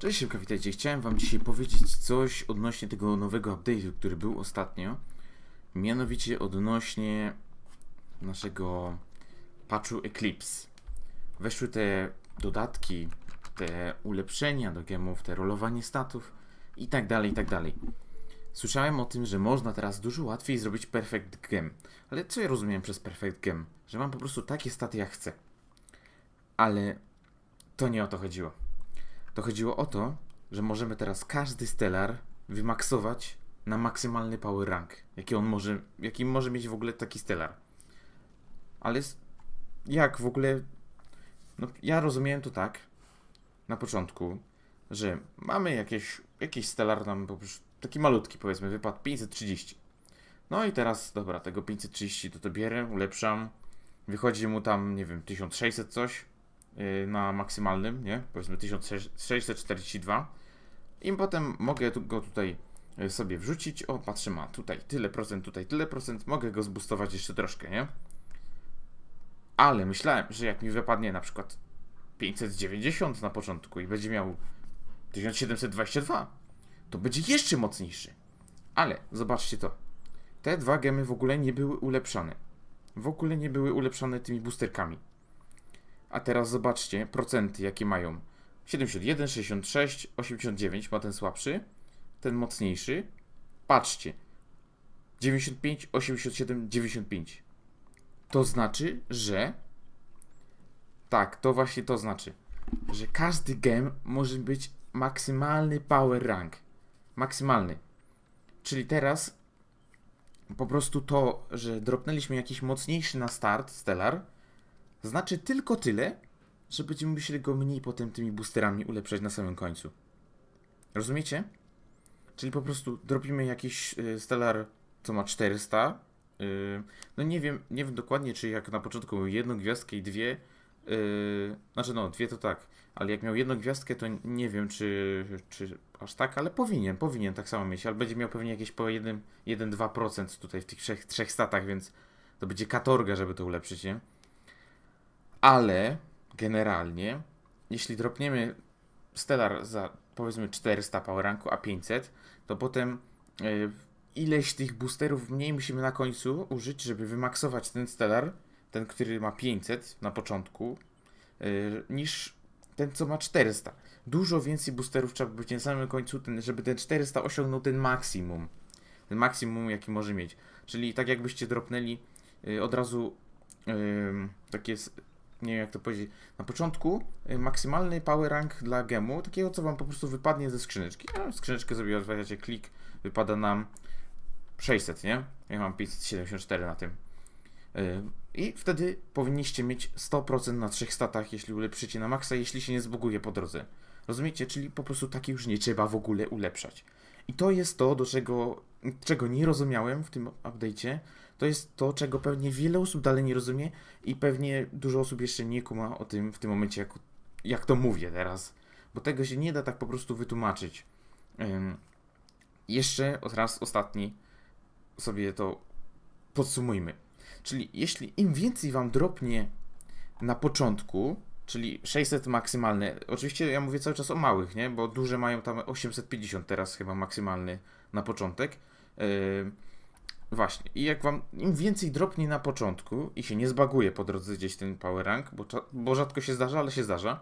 Cześć, szybko witajcie. Chciałem wam dzisiaj powiedzieć coś odnośnie tego nowego update'u, który był ostatnio. Mianowicie odnośnie naszego patchu Eclipse. Weszły te dodatki, te ulepszenia do gemów, te rolowanie statów i tak dalej, i tak dalej. Słyszałem o tym, że można teraz dużo łatwiej zrobić perfect gem. Ale co ja rozumiem przez perfect gem? Że mam po prostu takie staty jak chcę. Ale to nie o to chodziło to chodziło o to, że możemy teraz każdy stelar wymaksować na maksymalny power rank, jaki on może, jaki może mieć w ogóle taki stelar. Ale jak w ogóle, no ja rozumiem to tak na początku, że mamy jakieś, jakiś stelar tam, taki malutki powiedzmy, wypadł 530. No i teraz, dobra, tego 530 to to bierę, ulepszam, wychodzi mu tam, nie wiem, 1600 coś, Y, na maksymalnym, nie? Powiedzmy 1642. I potem mogę go tutaj y, sobie wrzucić. O, patrzę, ma tutaj tyle procent, tutaj tyle procent. Mogę go zbustować jeszcze troszkę, nie? Ale myślałem, że jak mi wypadnie na przykład 590 na początku i będzie miał 1722, to będzie jeszcze mocniejszy. Ale zobaczcie to. Te dwa gemy w ogóle nie były ulepszane. W ogóle nie były ulepszane tymi boosterkami. A teraz zobaczcie procenty, jakie mają. 71, 66, 89 ma ten słabszy, ten mocniejszy. Patrzcie. 95, 87, 95. To znaczy, że... Tak, to właśnie to znaczy, że każdy gem może być maksymalny power rank. Maksymalny. Czyli teraz po prostu to, że dropnęliśmy jakiś mocniejszy na start, Stellar, znaczy tylko tyle, że będziemy musieli go mniej potem tymi boosterami ulepszać na samym końcu. Rozumiecie? Czyli po prostu drobimy jakiś yy, Stellar, co ma 400. E, no nie wiem, nie wiem dokładnie, czy jak na początku miał jedną gwiazdkę i dwie. Yy, znaczy no, dwie to tak. Ale jak miał jedną gwiazdkę, to nie wiem, czy, czy aż tak, ale powinien, powinien tak samo mieć. Ale będzie miał pewnie jakieś po 1-2% tutaj w tych trzech, trzech statach, więc to będzie katorga, żeby to ulepszyć, nie? ale generalnie, jeśli dropniemy Stellar za powiedzmy 400 power ranku, a 500, to potem e, ileś tych boosterów mniej musimy na końcu użyć, żeby wymaksować ten Stellar, ten, który ma 500 na początku, e, niż ten, co ma 400. Dużo więcej boosterów trzeba być na samym końcu, ten, żeby ten 400 osiągnął ten maksimum. Ten maksimum, jaki może mieć. Czyli tak jakbyście dropnęli e, od razu takie nie wiem jak to powiedzieć, na początku y, maksymalny power rank dla gemu, takiego co wam po prostu wypadnie ze skrzyneczki. No, skrzyneczkę sobie otwieracie, klik, wypada nam 600, nie? Ja mam 574 na tym. Y, I wtedy powinniście mieć 100% na trzech statach, jeśli ulepszycie na maksa, jeśli się nie zbuguje po drodze. Rozumiecie? Czyli po prostu takie już nie trzeba w ogóle ulepszać. I to jest to, do czego, czego nie rozumiałem w tym update'cie, to jest to, czego pewnie wiele osób dalej nie rozumie i pewnie dużo osób jeszcze nie kuma o tym w tym momencie, jak, jak to mówię teraz. Bo tego się nie da tak po prostu wytłumaczyć. Um, jeszcze raz ostatni sobie to podsumujmy. Czyli jeśli im więcej wam dropnie na początku, czyli 600 maksymalne, oczywiście ja mówię cały czas o małych, nie? Bo duże mają tam 850 teraz chyba maksymalny na początek. Yy, Właśnie. I jak wam im więcej dropnie na początku i się nie zbaguje po drodze gdzieś ten power rank, bo, bo rzadko się zdarza, ale się zdarza,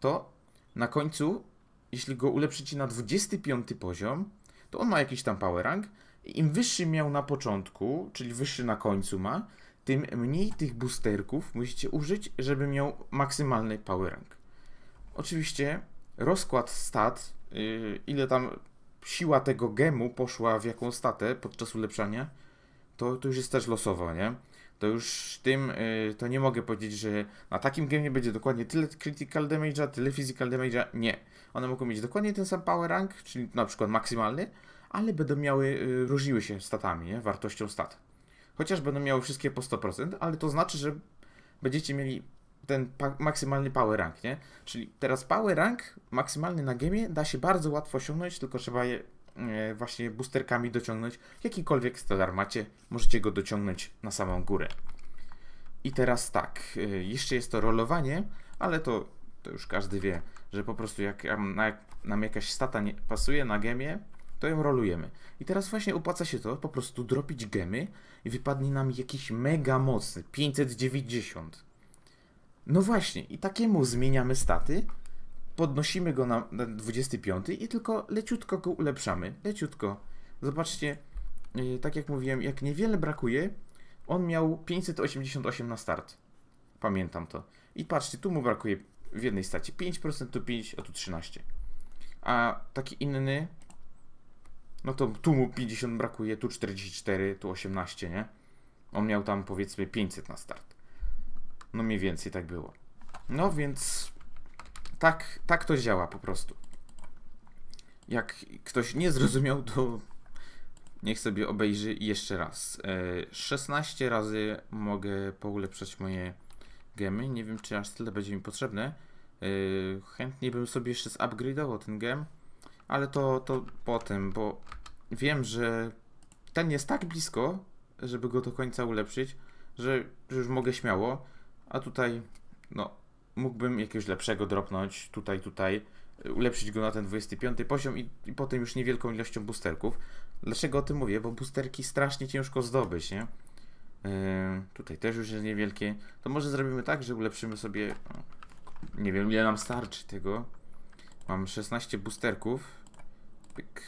to na końcu, jeśli go ulepszycie na 25 poziom, to on ma jakiś tam power rank. I im wyższy miał na początku, czyli wyższy na końcu ma, tym mniej tych boosterków musicie użyć, żeby miał maksymalny power rank. Oczywiście rozkład stat, y, ile tam siła tego gemu poszła w jaką statę podczas ulepszania, to, to już jest też losowo, nie? To już tym, yy, to nie mogę powiedzieć, że na takim gemie będzie dokładnie tyle critical damage'a, tyle physical damage'a. Nie. One mogą mieć dokładnie ten sam power rank, czyli na przykład maksymalny, ale będą miały, yy, różniły się statami, nie? wartością stat. Chociaż będą miały wszystkie po 100%, ale to znaczy, że będziecie mieli ten maksymalny power rank, nie? Czyli teraz power rank maksymalny na gemie da się bardzo łatwo osiągnąć, tylko trzeba je e, właśnie boosterkami dociągnąć. Jakikolwiek stellar macie, możecie go dociągnąć na samą górę. I teraz tak, e, jeszcze jest to rolowanie, ale to, to już każdy wie, że po prostu jak na, nam jakaś stata nie pasuje na gemie, to ją rolujemy. I teraz właśnie opłaca się to, po prostu dropić gemy i wypadnie nam jakiś mega mocny, 590 no właśnie, i takiemu zmieniamy staty, podnosimy go na, na 25 i tylko leciutko go ulepszamy. Leciutko. Zobaczcie, y, tak jak mówiłem, jak niewiele brakuje, on miał 588 na start. Pamiętam to. I patrzcie, tu mu brakuje w jednej stacie 5%, tu 5, a tu 13. A taki inny, no to tu mu 50 brakuje, tu 44, tu 18, nie? On miał tam powiedzmy 500 na start. No mniej więcej tak było. No więc tak, tak to działa po prostu. Jak ktoś nie zrozumiał, to niech sobie obejrzy jeszcze raz. 16 e, razy mogę poulepszać moje gemy. Nie wiem, czy aż tyle będzie mi potrzebne. E, Chętnie bym sobie jeszcze zupgrade'ował ten gem, ale to, to potem, bo wiem, że ten jest tak blisko, żeby go do końca ulepszyć, że już mogę śmiało a tutaj no, mógłbym jakiegoś lepszego dropnąć tutaj, tutaj, y, ulepszyć go na ten 25 poziom i, i potem już niewielką ilością boosterków. Dlaczego o tym mówię? Bo boosterki strasznie ciężko zdobyć, nie? Yy, tutaj też już jest niewielkie. To może zrobimy tak, że ulepszymy sobie... Nie wiem, ile nam starczy tego. Mam 16 boosterków. Pyk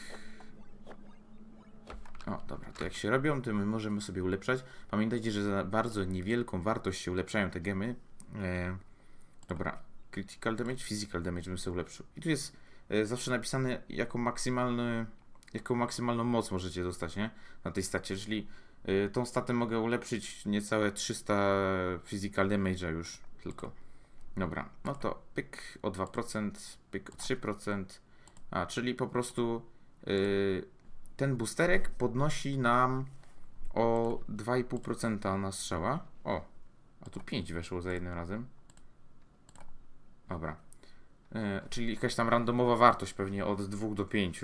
jak się robią, to my możemy sobie ulepszać. Pamiętajcie, że za bardzo niewielką wartość się ulepszają te gemy. E, dobra, critical damage, physical damage bym sobie ulepszył. I tu jest e, zawsze napisane, jaką, maksymalny, jaką maksymalną moc możecie dostać nie? na tej stacie, czyli e, tą statę mogę ulepszyć niecałe 300 physical damage'a już tylko. Dobra, no to pyk o 2%, pyk o 3%, a czyli po prostu... E, ten boosterek podnosi nam o 2,5% na strzała. O, a tu 5 weszło za jednym razem. Dobra. E, czyli jakaś tam randomowa wartość pewnie od 2 do 5.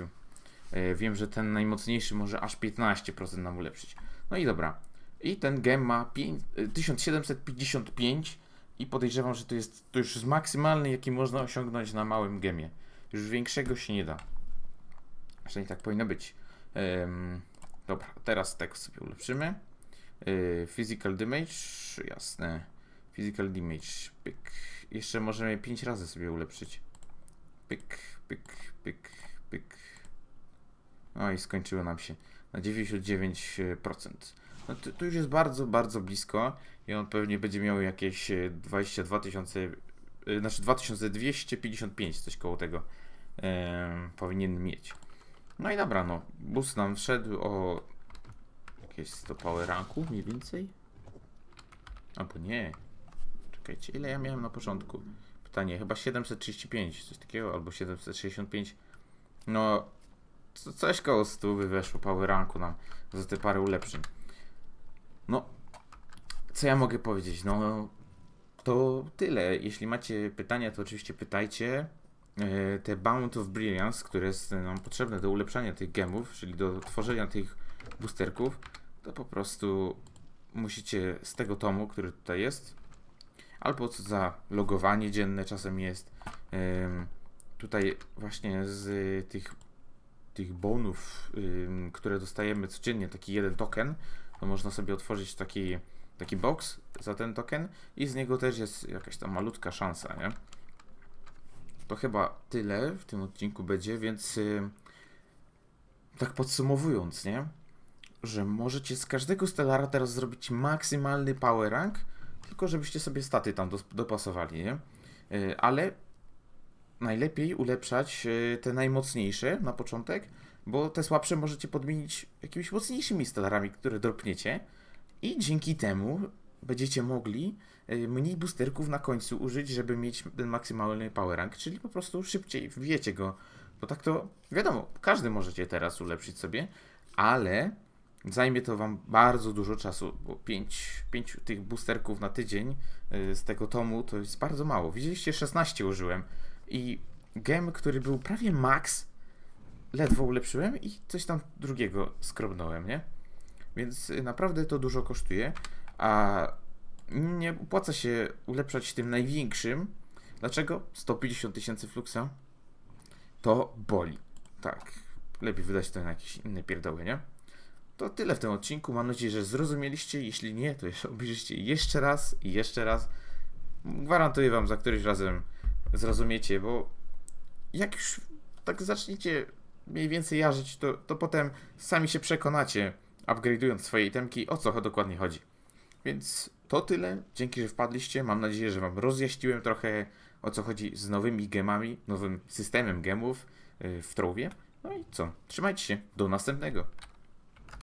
E, wiem, że ten najmocniejszy może aż 15% nam ulepszyć. No i dobra. I ten gem ma 5, 1755 e, i podejrzewam, że to jest to już maksymalny, jaki można osiągnąć na małym gemie. Już większego się nie da. Przynajmniej tak powinno być. Um, dobra, teraz tekst sobie ulepszymy. Um, physical damage, jasne. Physical damage, pyk. Jeszcze możemy 5 razy sobie ulepszyć. Pyk, pyk, pyk, pyk. No i skończyło nam się na 99%. No to, to już jest bardzo, bardzo blisko i on pewnie będzie miał jakieś 22 e, tysiące, e, znaczy 2255, coś koło tego powinien mieć. No i dobra, no. Bus nam wszedł o jakieś 100 power ranku mniej więcej. Albo nie. Czekajcie, ile ja miałem na początku? Pytanie, chyba 735, coś takiego, albo 765. No, co, coś koło 100 weszło power ranku nam za te parę ulepszeń. No, co ja mogę powiedzieć? No, to tyle. Jeśli macie pytania, to oczywiście pytajcie. E, te Bound of Brilliance, które jest e, nam potrzebne do ulepszania tych gemów, czyli do tworzenia tych boosterków, to po prostu musicie z tego tomu, który tutaj jest, albo co za logowanie dzienne czasem jest, tutaj właśnie z tych, tych bonów, które dostajemy codziennie, taki jeden token, to można sobie otworzyć taki, taki box za ten token i z niego też jest jakaś tam malutka szansa, nie? to chyba tyle w tym odcinku będzie, więc yy, tak podsumowując, nie? Że możecie z każdego Stellara teraz zrobić maksymalny power rank, tylko żebyście sobie staty tam dopasowali, nie? Yy, ale najlepiej ulepszać yy, te najmocniejsze na początek, bo te słabsze możecie podmienić jakimiś mocniejszymi Stellarami, które dropniecie i dzięki temu będziecie mogli e, mniej boosterków na końcu użyć, żeby mieć ten maksymalny power rank, czyli po prostu szybciej wbijecie go. Bo tak to, wiadomo, każdy możecie teraz ulepszyć sobie, ale zajmie to Wam bardzo dużo czasu, bo 5, 5 tych boosterków na tydzień e, z tego tomu to jest bardzo mało. Widzieliście, 16 użyłem i gem, który był prawie max, ledwo ulepszyłem i coś tam drugiego skrobnąłem, nie? Więc e, naprawdę to dużo kosztuje a nie opłaca się ulepszać tym największym. Dlaczego? 150 tysięcy fluxa to boli. Tak, lepiej wydać to na jakieś inne pierdoły, nie? To tyle w tym odcinku. Mam nadzieję, że zrozumieliście. Jeśli nie, to jeszcze obejrzyjcie jeszcze raz i jeszcze raz. Gwarantuję Wam, za któryś razem zrozumiecie, bo jak już tak zaczniecie mniej więcej jarzyć, to, to potem sami się przekonacie, upgrade'ując swoje itemki, o co dokładnie chodzi. Więc to tyle. Dzięki, że wpadliście. Mam nadzieję, że Wam rozjaśniłem trochę o co chodzi z nowymi gemami, nowym systemem gemów y, w Trowie. No i co? Trzymajcie się. Do następnego.